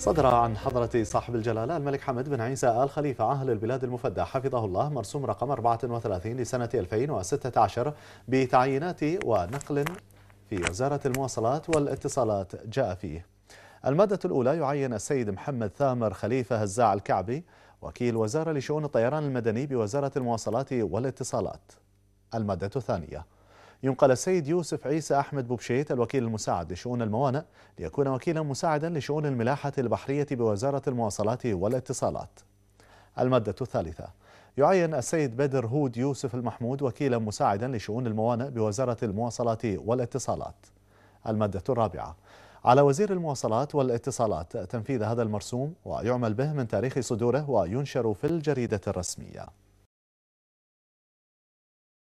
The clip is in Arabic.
صدر عن حضرة صاحب الجلالة الملك حمد بن عيسى آل خليفة أهل البلاد المفدى حفظه الله مرسوم رقم 34 لسنة 2016 بتعيينات ونقل في وزارة المواصلات والاتصالات جاء فيه المادة الأولى يعين السيد محمد ثامر خليفة هزاع الكعبي وكيل وزارة لشؤون الطيران المدني بوزارة المواصلات والاتصالات المادة الثانية ينقل السيد يوسف عيسى أحمد بوبشيت الوكيل المساعد لشؤون الموانئ ليكون وكيلا مساعدا لشؤون الملاحة البحرية بوزارة المواصلات والاتصالات المادة الثالثة يعين السيد بدر هود يوسف المحمود وكيلا مساعدا لشؤون الموانئ بوزارة المواصلات والاتصالات المادة الرابعة على وزير المواصلات والاتصالات تنفيذ هذا المرسوم ويعمل به من تاريخ صدوره وينشر في الجريدة الرسمية